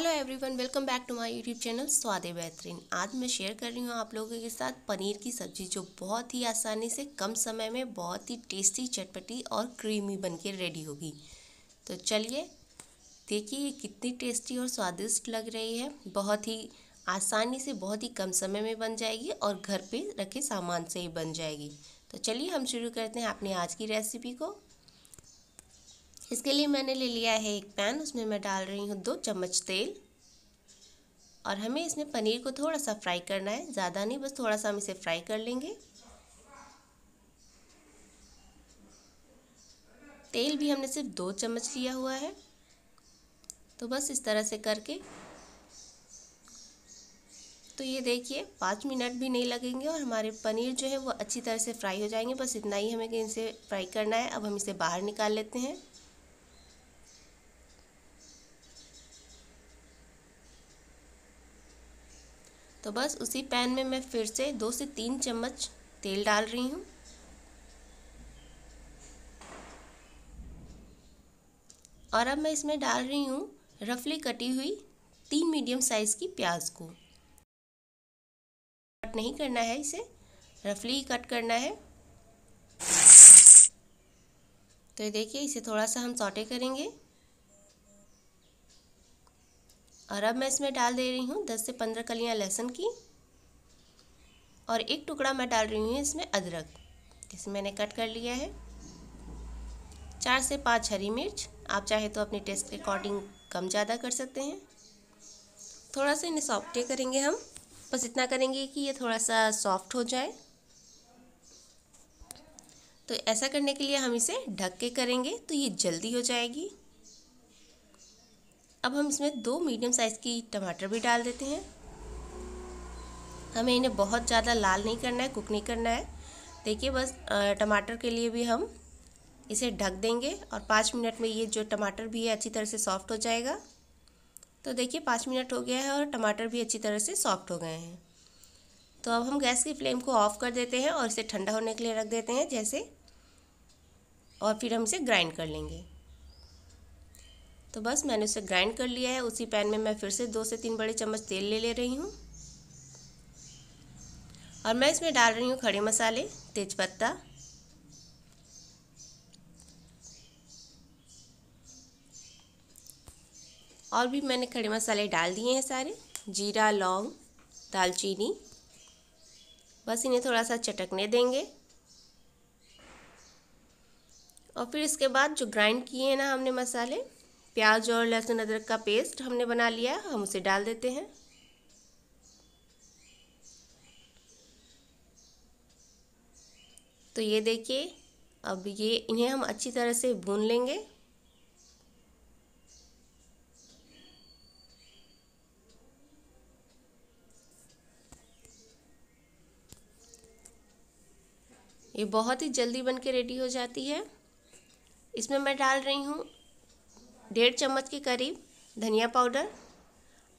hello everyone welcome back to my YouTube channel स्वाद बेहतरीन आज मैं शेयर कर रही हूँ आप लोगों के साथ पनीर की सब्ज़ी जो बहुत ही आसानी से कम समय में बहुत ही टेस्टी चटपटी और क्रीमी बनके रेडी होगी तो चलिए देखिए ये कितनी टेस्टी और स्वादिष्ट लग रही है बहुत ही आसानी से बहुत ही कम समय में बन जाएगी और घर पर रखे सामान से ही बन जाएगी तो चलिए हम शुरू करते हैं अपने आज की रेसिपी को इसके लिए मैंने ले लिया है एक पैन उसमें मैं डाल रही हूँ दो चम्मच तेल और हमें इसमें पनीर को थोड़ा सा फ्राई करना है ज़्यादा नहीं बस थोड़ा सा हम इसे फ्राई कर लेंगे तेल भी हमने सिर्फ दो चम्मच लिया हुआ है तो बस इस तरह से करके तो ये देखिए पाँच मिनट भी नहीं लगेंगे और हमारे पनीर जो है वो अच्छी तरह से फ्राई हो जाएंगे बस इतना ही हमें इनसे फ्राई करना है अब हम इसे बाहर निकाल लेते हैं तो बस उसी पैन में मैं फिर से दो से तीन चम्मच तेल डाल रही हूँ और अब मैं इसमें डाल रही हूँ रफली कटी हुई तीन मीडियम साइज़ की प्याज को कट नहीं करना है इसे रफली ही कट करना है तो ये देखिए इसे थोड़ा सा हम सॉटे करेंगे और अब मैं इसमें डाल दे रही हूँ दस से पंद्रह कलियाँ लहसुन की और एक टुकड़ा मैं डाल रही हूँ इसमें अदरक जिसे मैंने कट कर लिया है चार से पाँच हरी मिर्च आप चाहे तो अपने टेस्ट के अकॉर्डिंग कम ज़्यादा कर सकते हैं थोड़ा सा इन्हें सॉफ्टे करेंगे हम बस इतना करेंगे कि ये थोड़ा सा सॉफ्ट हो जाए तो ऐसा करने के लिए हम इसे ढक के करेंगे तो ये जल्दी हो जाएगी अब हम इसमें दो मीडियम साइज़ की टमाटर भी डाल देते हैं हमें इन्हें बहुत ज़्यादा लाल नहीं करना है कुक नहीं करना है देखिए बस टमाटर के लिए भी हम इसे ढक देंगे और पाँच मिनट में ये जो टमाटर भी है अच्छी तरह से सॉफ्ट हो जाएगा तो देखिए पाँच मिनट हो गया है और टमाटर भी अच्छी तरह से सॉफ्ट हो गए हैं तो अब हम गैस की फ्लेम को ऑफ़ कर देते हैं और इसे ठंडा होने के लिए रख देते हैं जैसे और फिर हम इसे ग्राइंड कर लेंगे तो बस मैंने उसे ग्राइंड कर लिया है उसी पैन में मैं फिर से दो से तीन बड़े चम्मच तेल ले ले रही हूँ और मैं इसमें डाल रही हूँ खड़े मसाले तेज़पत्ता और भी मैंने खड़े मसाले डाल दिए हैं सारे जीरा लौंग दालचीनी बस इन्हें थोड़ा सा चटकने देंगे और फिर इसके बाद जो ग्राइंड किए हैं ना हमने मसाले प्याज और लहसुन अदरक का पेस्ट हमने बना लिया हम उसे डाल देते हैं तो ये देखिए अब ये इन्हें हम अच्छी तरह से भून लेंगे ये बहुत ही जल्दी बन के रेडी हो जाती है इसमें मैं डाल रही हूँ डेढ़ चम्मच के करीब धनिया पाउडर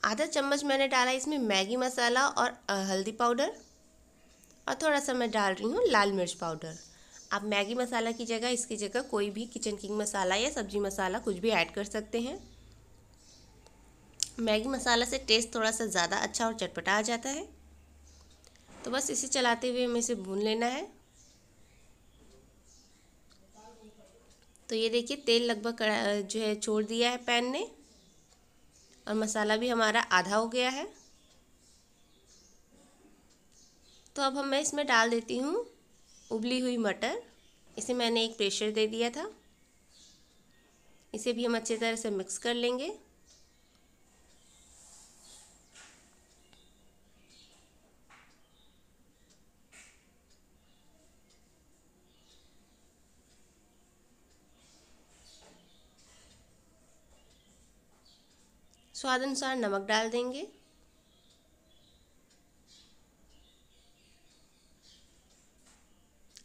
आधा चम्मच मैंने डाला इसमें मैगी मसाला और हल्दी पाउडर और थोड़ा सा मैं डाल रही हूँ लाल मिर्च पाउडर आप मैगी मसाला की जगह इसकी जगह कोई भी किचन किंग मसाला या सब्जी मसाला कुछ भी ऐड कर सकते हैं मैगी मसाला से टेस्ट थोड़ा सा ज़्यादा अच्छा और चटपटा आ जाता है तो बस इसे चलाते हुए हमें इसे भून लेना है तो ये देखिए तेल लगभग जो है छोड़ दिया है पैन ने और मसाला भी हमारा आधा हो गया है तो अब हम मैं इसमें डाल देती हूँ उबली हुई मटर इसे मैंने एक प्रेशर दे दिया था इसे भी हम अच्छे तरह से मिक्स कर लेंगे स्वाद अनुसार नमक डाल देंगे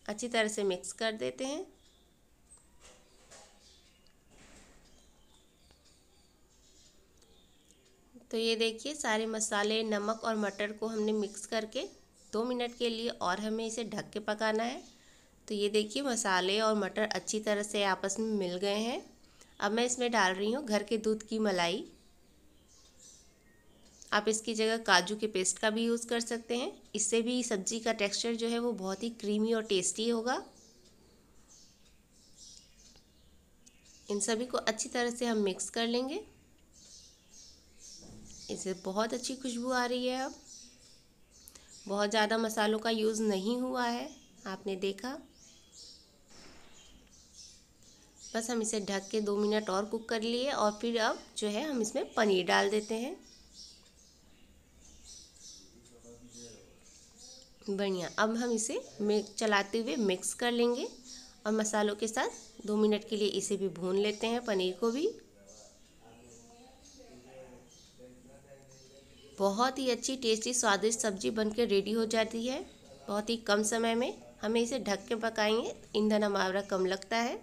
अच्छी तरह से मिक्स कर देते हैं तो ये देखिए सारे मसाले नमक और मटर को हमने मिक्स करके दो मिनट के लिए और हमें इसे ढक के पकाना है तो ये देखिए मसाले और मटर अच्छी तरह से आपस में मिल गए हैं अब मैं इसमें डाल रही हूँ घर के दूध की मलाई आप इसकी जगह काजू के पेस्ट का भी यूज़ कर सकते हैं इससे भी सब्ज़ी का टेक्सचर जो है वो बहुत ही क्रीमी और टेस्टी होगा इन सभी को अच्छी तरह से हम मिक्स कर लेंगे इसे बहुत अच्छी खुशबू आ रही है अब बहुत ज़्यादा मसालों का यूज़ नहीं हुआ है आपने देखा बस हम इसे ढक के दो मिनट और कुक कर लिए और फिर अब जो है हम इसमें पनीर डाल देते हैं बढ़िया अब हम इसे चलाते हुए मिक्स कर लेंगे और मसालों के साथ दो मिनट के लिए इसे भी भून लेते हैं पनीर को भी बहुत ही अच्छी टेस्टी स्वादिष्ट सब्जी बनकर रेडी हो जाती है बहुत ही कम समय में हमें इसे ढक के पकाएंगे ईंधन हमारा कम लगता है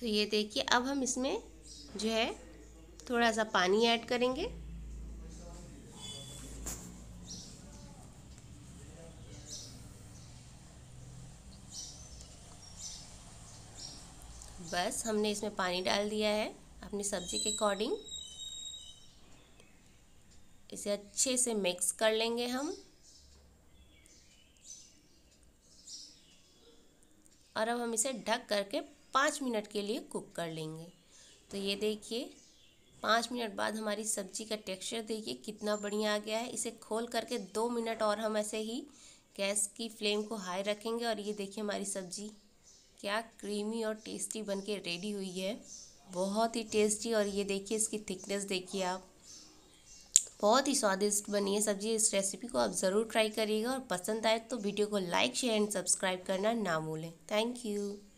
तो ये देखिए अब हम इसमें जो है थोड़ा सा पानी ऐड करेंगे बस हमने इसमें पानी डाल दिया है अपनी सब्जी के अकॉर्डिंग इसे अच्छे से मिक्स कर लेंगे हम और अब हम इसे ढक करके पाँच मिनट के लिए कुक कर लेंगे तो ये देखिए पाँच मिनट बाद हमारी सब्जी का टेक्सचर देखिए कितना बढ़िया आ गया है इसे खोल करके दो मिनट और हम ऐसे ही गैस की फ्लेम को हाई रखेंगे और ये देखिए हमारी सब्जी क्या क्रीमी और टेस्टी बन के रेडी हुई है बहुत ही टेस्टी और ये देखिए इसकी थिकनेस देखिए आप बहुत ही स्वादिष्ट बनी है सब्जी इस रेसिपी को आप ज़रूर ट्राई करिएगा और पसंद आए तो वीडियो को लाइक शेयर एंड सब्सक्राइब करना ना भूलें थैंक यू